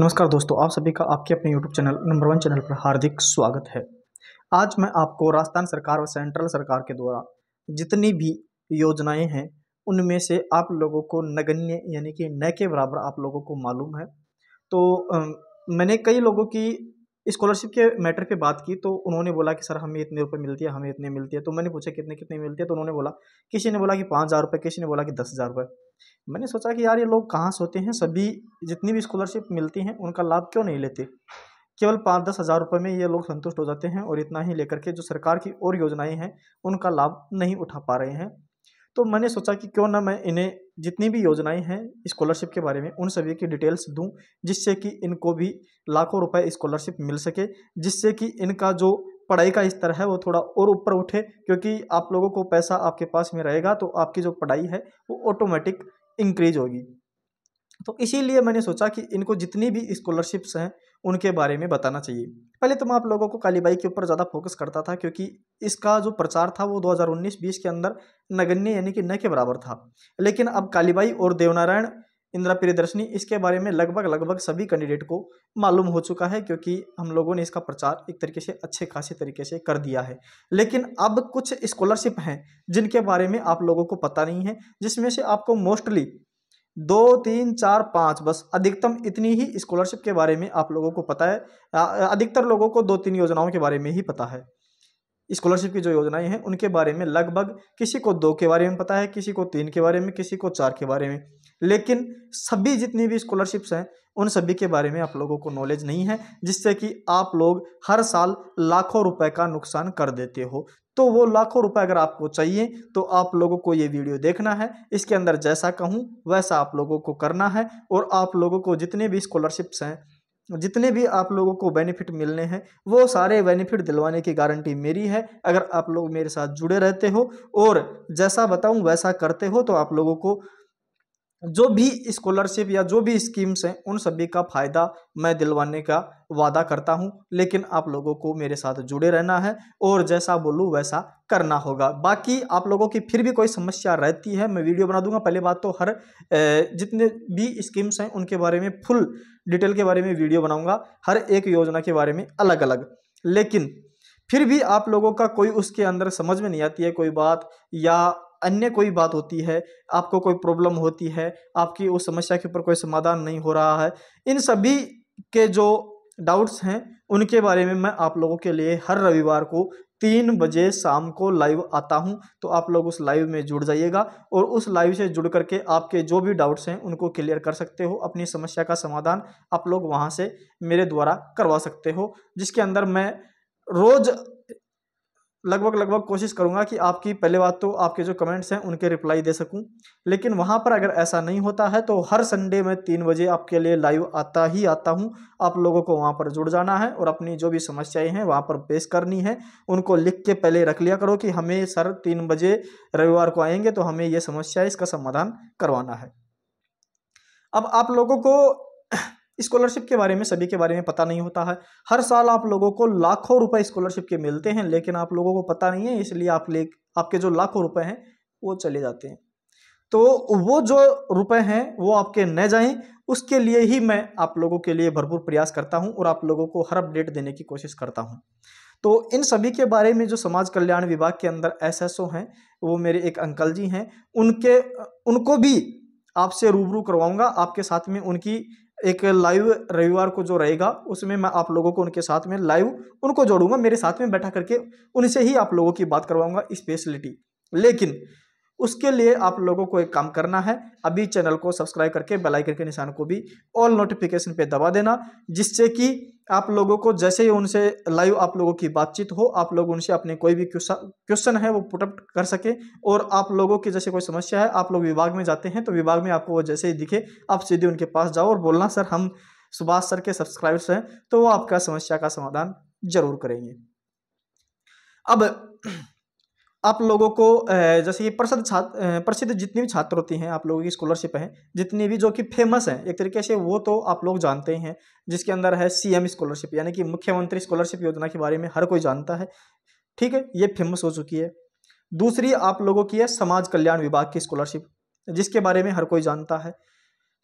नमस्कार दोस्तों आप सभी का आपके अपने YouTube channel number one channel पर हार्दिक स्वागत है आज मैं आपको राजस्थान सरकार व सेंट्रल सरकार के द्वारा जितनी भी योजनाएं हैं उनमें से आप लोगों को नगण्य यानी कि न के बराबर आप लोगों को मालूम है तो मैंने कई लोगों की स्कॉलरशिप के मैटर पे बात की तो उन्होंने बोला कि सर हमें इतने रुपये मिलती है हमें इतने मिलती है तो मैंने पूछा कितने कितने मिलती है तो उन्होंने बोला किसी ने बोला कि पाँच हज़ार रुपये किसी ने बोला कि दस हज़ार रुपये मैंने सोचा कि यार ये लोग कहाँ सोते हैं सभी जितनी भी स्कॉलरशिप मिलती हैं उनका लाभ क्यों नहीं लेते केवल पाँच दस हज़ार रुपये में ये लोग संतुष्ट हो जाते हैं और इतना ही लेकर के जो सरकार की और योजनाएँ हैं उनका लाभ नहीं उठा पा रहे हैं तो मैंने सोचा कि क्यों ना मैं इन्हें जितनी भी योजनाएं हैं स्कॉलरशिप के बारे में उन सभी की डिटेल्स दूं जिससे कि इनको भी लाखों रुपए स्कॉलरशिप मिल सके जिससे कि इनका जो पढ़ाई का स्तर है वो थोड़ा और ऊपर उठे क्योंकि आप लोगों को पैसा आपके पास में रहेगा तो आपकी जो पढ़ाई है वो ऑटोमेटिक इंक्रीज होगी तो इसीलिए मैंने सोचा कि इनको जितनी भी स्कॉलरशिप्स हैं उनके बारे में बताना चाहिए पहले तो मैं आप लोगों को कालीबाई के ऊपर ज़्यादा फोकस करता था क्योंकि इसका जो प्रचार था वो 2019-20 के अंदर नगण्य यानी कि न के बराबर था लेकिन अब कालीबाई और देवनारायण इंदिरा प्रियदर्शनी इसके बारे में लगभग लगभग सभी कैंडिडेट को मालूम हो चुका है क्योंकि हम लोगों ने इसका प्रचार एक तरीके से अच्छे खासे तरीके से कर दिया है लेकिन अब कुछ स्कॉलरशिप हैं जिनके बारे में आप लोगों को पता नहीं है जिसमें से आपको मोस्टली दो तीन चार पाँच बस अधिकतम इतनी ही स्कॉलरशिप के बारे में आप लोगों को पता है अधिकतर लोगों को दो तीन योजनाओं के बारे में ही पता है स्कॉलरशिप की जो योजनाएं हैं उनके बारे में लगभग किसी को दो के बारे में पता है किसी को तीन के बारे में किसी को चार के बारे में लेकिन सभी जितनी भी स्कॉलरशिप्स हैं उन सभी के बारे में आप लोगों को नॉलेज नहीं है जिससे कि आप लोग हर साल लाखों रुपए का नुकसान कर देते हो तो वो लाखों रुपए अगर आपको चाहिए तो आप लोगों को ये वीडियो देखना है इसके अंदर जैसा कहूँ वैसा आप लोगों को करना है और आप लोगों को जितने भी स्कॉलरशिप्स हैं जितने भी आप लोगों को बेनिफिट मिलने हैं वो सारे बेनिफिट दिलवाने की गारंटी मेरी है अगर आप लोग मेरे साथ जुड़े रहते हो और जैसा बताऊँ वैसा करते हो तो आप लोगों को जो भी स्कॉलरशिप या जो भी स्कीम्स हैं उन सभी का फ़ायदा मैं दिलवाने का वादा करता हूं लेकिन आप लोगों को मेरे साथ जुड़े रहना है और जैसा बोलूँ वैसा करना होगा बाकी आप लोगों की फिर भी कोई समस्या रहती है मैं वीडियो बना दूंगा पहले बात तो हर जितने भी स्कीम्स हैं उनके बारे में फुल डिटेल के बारे में वीडियो बनाऊँगा हर एक योजना के बारे में अलग अलग लेकिन फिर भी आप लोगों का कोई उसके अंदर समझ में नहीं आती है कोई बात या अन्य कोई बात होती है आपको कोई प्रॉब्लम होती है आपकी उस समस्या के ऊपर कोई समाधान नहीं हो रहा है इन सभी के जो डाउट्स हैं उनके बारे में मैं आप लोगों के लिए हर रविवार को तीन बजे शाम को लाइव आता हूं तो आप लोग उस लाइव में जुड़ जाइएगा और उस लाइव से जुड़ करके आपके जो भी डाउट्स हैं उनको क्लियर कर सकते हो अपनी समस्या का समाधान आप लोग वहां से मेरे द्वारा करवा सकते हो जिसके अंदर मैं रोज़ लगभग लगभग कोशिश करूँगा कि आपकी पहले बात तो आपके जो कमेंट्स हैं उनके रिप्लाई दे सकूं लेकिन वहाँ पर अगर ऐसा नहीं होता है तो हर संडे में तीन बजे आपके लिए लाइव आता ही आता हूँ आप लोगों को वहाँ पर जुड़ जाना है और अपनी जो भी समस्याएं हैं वहाँ पर पेश करनी है उनको लिख के पहले रख लिया करो कि हमें सर तीन बजे रविवार को आएंगे तो हमें ये समस्या इसका समाधान करवाना है अब आप लोगों को स्कॉलरशिप के बारे में सभी के बारे में पता नहीं होता है हर साल आप लोगों को लाखों रुपए स्कॉलरशिप के मिलते हैं लेकिन आप लोगों को पता नहीं है इसलिए आप ले आपके जो लाखों रुपए हैं वो चले जाते हैं तो वो जो रुपए हैं वो आपके न जाएं उसके लिए ही मैं आप लोगों के लिए भरपूर प्रयास करता हूँ और आप लोगों को हर अपडेट देने की कोशिश करता हूँ तो इन सभी के बारे में जो समाज कल्याण विभाग के अंदर एस हैं वो मेरे एक अंकल जी हैं उनके उनको भी आपसे रूबरू करवाऊंगा आपके साथ में उनकी एक लाइव रविवार को जो रहेगा उसमें मैं आप लोगों को उनके साथ में लाइव उनको जोड़ूंगा मेरे साथ में बैठा करके उनसे ही आप लोगों की बात करवाऊंगा स्पेशलिटी लेकिन उसके लिए आप लोगों को एक काम करना है अभी चैनल को सब्सक्राइब करके बेल आइकन के निशान को भी ऑल नोटिफिकेशन पे दबा देना जिससे कि आप लोगों को जैसे ही उनसे लाइव आप लोगों की बातचीत हो आप लोग उनसे अपने कोई भी क्वेश्चन है वो पुटअप कर सके और आप लोगों की जैसे कोई समस्या है आप लोग विभाग में जाते हैं तो विभाग में आपको वो जैसे ही दिखे आप सीधे उनके पास जाओ और बोलना सर हम सुभाष सर के सब्सक्राइबर्स हैं तो वो आपका समस्या का समाधान जरूर करेंगे अब आप लोगों को जैसे ये प्रसिद्ध छात्र प्रसिद्ध जितनी भी छात्र होती हैं आप लोगों की स्कॉलरशिप हैं जितनी भी जो कि फेमस हैं एक तरीके से वो तो आप लोग जानते ही हैं जिसके अंदर है सीएम स्कॉलरशिप e यानी कि मुख्यमंत्री स्कॉलरशिप योजना के बारे में हर कोई जानता है ठीक है ये फेमस हो चुकी है दूसरी आप लोगों की है समाज कल्याण विभाग की स्कॉलरशिप जिसके बारे में हर कोई जानता है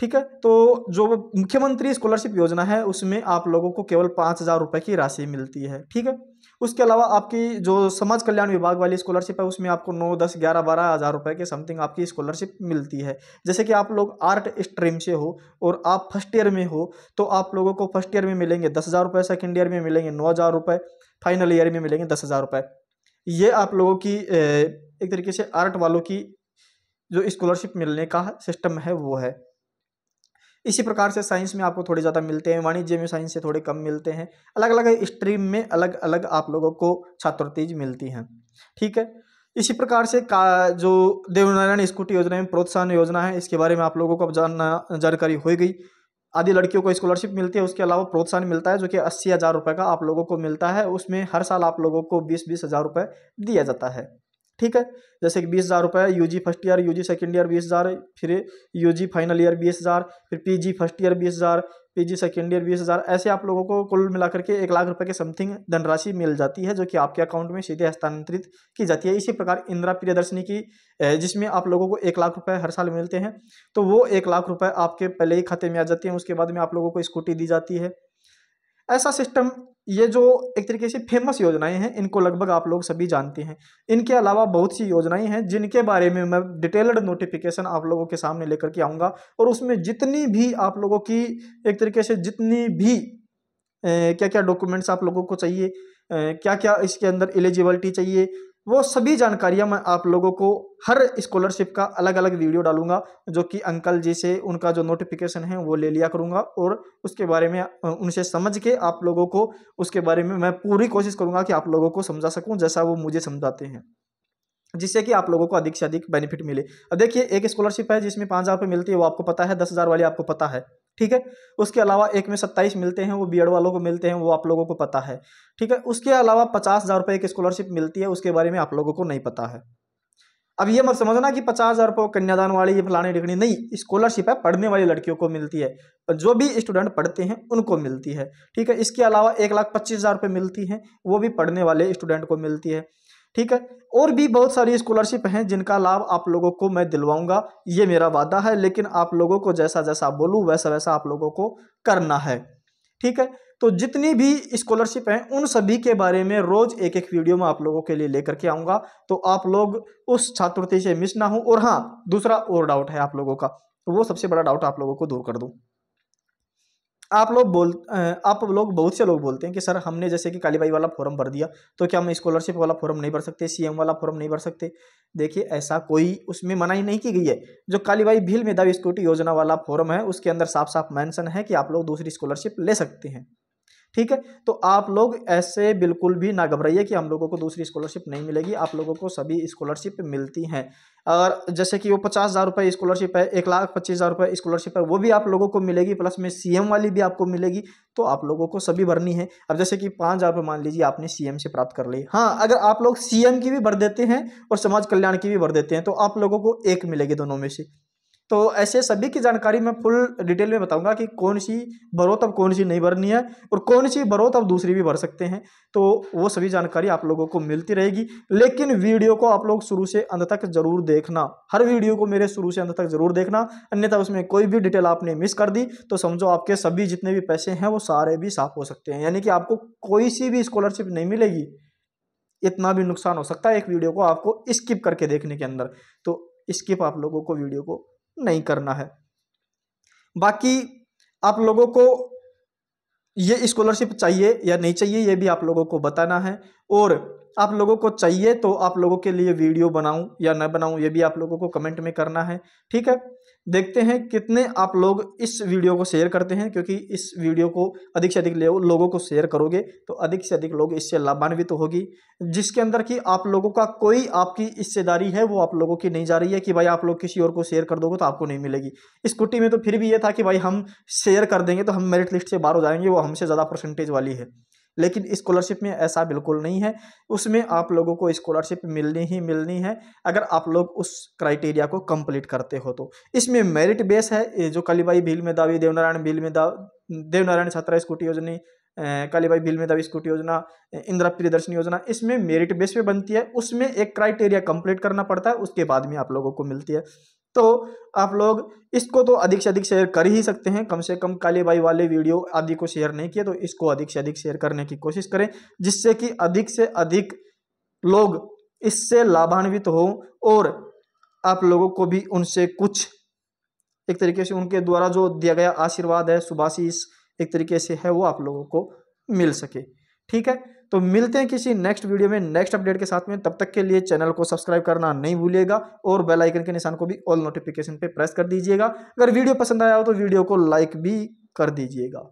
ठीक है तो जो मुख्यमंत्री स्कॉलरशिप योजना है उसमें आप लोगों को केवल पाँच हज़ार रुपये की राशि मिलती है ठीक है उसके अलावा आपकी जो समाज कल्याण विभाग वाली स्कॉलरशिप है उसमें आपको नौ दस ग्यारह बारह हज़ार रुपये के समथिंग आपकी स्कॉलरशिप मिलती है जैसे कि आप लोग आर्ट स्ट्रीम से हो और आप फर्स्ट ईयर में हो तो आप लोगों को फर्स्ट ईयर में मिलेंगे दस हज़ार रुपये सेकेंड ईयर में मिलेंगे नौ हज़ार रुपये फाइनल ईयर में मिलेंगे दस हज़ार रुपये ये आप लोगों की एक तरीके से आर्ट वालों की जो स्कॉलरशिप मिलने का सिस्टम है वो है इसी प्रकार से साइंस में आपको थोड़े ज़्यादा मिलते हैं वाणिज्य में साइंस से थोड़े कम मिलते हैं अलग अलग स्ट्रीम में अलग अलग आप लोगों को छात्रवृत्ति मिलती हैं ठीक है इसी प्रकार से का जो देवनारायण स्कूटी योजना में प्रोत्साहन योजना है इसके बारे में आप लोगों को अब जानना जानकारी हो गई आदि लड़कियों को स्कॉलरशिप मिलती है उसके अलावा प्रोत्साहन मिलता है जो कि अस्सी हज़ार रुपये का आप लोगों को मिलता है उसमें हर साल आप लोगों को बीस बीस हज़ार रुपये दिया जाता है ठीक है जैसे कि बीस हज़ार रुपये U G first year U G second year बीस हज़ार फिर यू जी फाइनल ईयर बीस हज़ार फिर पी जी फर्स्ट ईयर बीस हज़ार पी जी सेकेंड ईयर बीस हज़ार ऐसे आप लोगों को कुल मिलाकर के एक लाख रुपए के समथिंग धनराशि मिल जाती है जो कि आपके अकाउंट में सीधे हस्तांतरित की जाती है इसी प्रकार इंदिरा प्रियदर्शनी की जिसमें आप लोगों को एक लाख रुपये हर साल मिलते हैं तो वो एक लाख रुपये आपके पहले ही खाते में आ जाती हैं उसके बाद में आप लोगों को स्कूटी दी जाती है ऐसा सिस्टम ये जो एक तरीके से फेमस योजनाएं हैं इनको लगभग आप लोग सभी जानते हैं इनके अलावा बहुत सी योजनाएं हैं जिनके बारे में मैं डिटेल्ड नोटिफिकेशन आप लोगों के सामने लेकर के आऊँगा और उसमें जितनी भी आप लोगों की एक तरीके से जितनी भी ए, क्या क्या डॉक्यूमेंट्स आप लोगों को चाहिए क्या क्या इसके अंदर एलिजिबलिटी चाहिए वो सभी जानकारियाँ मैं आप लोगों को हर स्कॉलरशिप का अलग अलग वीडियो डालूंगा जो कि अंकल जी से उनका जो नोटिफिकेशन है वो ले लिया करूंगा और उसके बारे में उनसे समझ के आप लोगों को उसके बारे में मैं पूरी कोशिश करूंगा कि आप लोगों को समझा सकूं जैसा वो मुझे समझाते हैं जिससे कि आप लोगों को अधिक से अधिक बेनिफिट मिले अब देखिए एक स्कॉलरशिप है जिसमें पाँच हज़ार रुपये मिलती है वो आपको पता है दस हज़ार वाली आपको पता है ठीक है उसके अलावा एक में सत्ताईस मिलते हैं वो बी वालों को मिलते हैं वो आप लोगों को पता है ठीक है उसके अलावा पचास हज़ार रुपये एक स्कॉलरशिप मिलती है उसके बारे में आप लोगों को नहीं पता है अब ये मत समझना कि पचास हज़ार रुपये कन्यादान वाली ये फलानी डिग्री नहीं स्कॉलरशिप है पढ़ने वाली लड़कियों को मिलती है जो भी स्टूडेंट पढ़ते हैं उनको मिलती है ठीक है इसके अलावा एक लाख पच्चीस हज़ार रुपये मिलती हैं वो भी पढ़ने वाले स्टूडेंट को मिलती है ठीक है और भी बहुत सारी स्कॉलरशिप हैं जिनका लाभ आप लोगों को मैं दिलवाऊंगा ये मेरा वादा है लेकिन आप लोगों को जैसा जैसा बोलूँ वैसा वैसा आप लोगों को करना है ठीक है तो जितनी भी स्कॉलरशिप हैं उन सभी के बारे में रोज़ एक एक वीडियो में आप लोगों के लिए लेकर के आऊँगा तो आप लोग उस छात्रवृत्ति से मिस ना हो और हाँ दूसरा और डाउट है आप लोगों का तो वो सबसे बड़ा डाउट आप लोगों को दूर कर दूँ आप लोग बोल आप लोग बहुत से लोग बोलते हैं कि सर हमने जैसे कि कालीबाई वाला फॉर्म भर दिया तो क्या हम स्कॉलरशिप वाला फॉर्म नहीं भर सकते सीएम वाला फॉर्म नहीं भर सकते देखिए ऐसा कोई उसमें मनाही नहीं की गई है जो कालीबाई भील मेधावी स्कूटी योजना वाला फॉर्म है उसके अंदर साफ साफ मैंसन है कि आप लोग दूसरी स्कॉलरशिप ले सकते हैं ठीक है तो आप लोग ऐसे बिल्कुल भी ना घबराइए कि हम लोगों को दूसरी स्कॉलरशिप नहीं मिलेगी आप लोगों को सभी स्कॉलरशिप मिलती हैं और जैसे कि वो पचास हज़ार रुपये स्कॉलरशिप है एक लाख पच्चीस हज़ार रुपये स्कॉलरशिप है वो भी आप लोगों को मिलेगी प्लस में सीएम वाली भी आपको मिलेगी तो आप लोगों को सभी भरनी है अब जैसे कि पाँच हज़ार रुपये मान लीजिए आपने सीएम से प्राप्त कर ली हाँ अगर आप लोग सीएम की भी भर देते हैं और समाज कल्याण की भी भर देते हैं तो आप लोगों को एक मिलेगी दोनों में से तो ऐसे सभी की जानकारी मैं फुल डिटेल में बताऊंगा कि कौन सी भरो तब कौन सी नहीं भरनी है और कौन सी भरो तब दूसरी भी भर सकते हैं तो वो सभी जानकारी आप लोगों को मिलती रहेगी लेकिन वीडियो को आप लोग शुरू से अंत तक जरूर देखना हर वीडियो को मेरे शुरू से अंत तक जरूर देखना अन्यथा उसमें कोई भी डिटेल आपने मिस कर दी तो समझो आपके सभी जितने भी पैसे हैं वो सारे भी साफ हो सकते हैं यानी कि आपको कोई सी भी स्कॉलरशिप नहीं मिलेगी इतना भी नुकसान हो सकता है एक वीडियो को आपको स्किप करके देखने के अंदर तो स्किप आप लोगों को वीडियो को नहीं करना है बाकी आप लोगों को ये स्कॉलरशिप चाहिए या नहीं चाहिए ये भी आप लोगों को बताना है और आप लोगों को चाहिए तो आप लोगों के लिए वीडियो बनाऊं या न बनाऊं ये भी आप लोगों को कमेंट में करना है ठीक है देखते हैं कितने आप लोग इस वीडियो को शेयर करते हैं क्योंकि इस वीडियो को अधिक से अधिक लोगों को शेयर करोगे तो अधिक से अधिक लोग इससे लाभान्वित तो होगी जिसके अंदर कि आप लोगों का कोई आपकी हिस्सेदारी है वो आप लोगों की नहीं जा रही है कि भाई आप लोग किसी और को शेयर कर दोगे तो आपको नहीं मिलेगी इस कुट्टी में तो फिर भी ये था कि भाई हम शेयर कर देंगे तो हम मेरिट लिस्ट से बाहर हो जाएंगे वो हमसे ज़्यादा परसेंटेज वाली है लेकिन स्कॉलरशिप में ऐसा बिल्कुल नहीं है उसमें आप लोगों को स्कॉलरशिप मिलनी ही मिलनी है अगर आप लोग उस क्राइटेरिया को कंप्लीट करते हो तो इसमें मेरिट बेस है जो कालीबाई भील में दावी देवनारायण भील में दाव देवनारायण छात्रा स्कूटी योजना कालीबाई भील में दावी स्कूटी योजना इंदिरा प्रियदर्शनी योजना इसमें मेरिट बेस पर बनती है उसमें एक क्राइटेरिया कंप्लीट करना पड़ता है उसके बाद में आप लोगों को मिलती है तो आप लोग इसको तो अधिक से अधिक शेयर कर ही सकते हैं कम से कम काले बाई वाले वीडियो आदि को शेयर नहीं किया तो इसको अधिक से अधिक शेयर करने की कोशिश करें जिससे कि अधिक से अधिक लोग इससे लाभान्वित हो और आप लोगों को भी उनसे कुछ एक तरीके से उनके द्वारा जो दिया गया आशीर्वाद है सुभाषी एक तरीके से है वो आप लोगों को मिल सके ठीक है तो मिलते हैं किसी नेक्स्ट वीडियो में नेक्स्ट अपडेट के साथ में तब तक के लिए चैनल को सब्सक्राइब करना नहीं भूलिएगा और बेल आइकन के निशान को भी ऑल नोटिफिकेशन पे प्रेस कर दीजिएगा अगर वीडियो पसंद आया हो तो वीडियो को लाइक भी कर दीजिएगा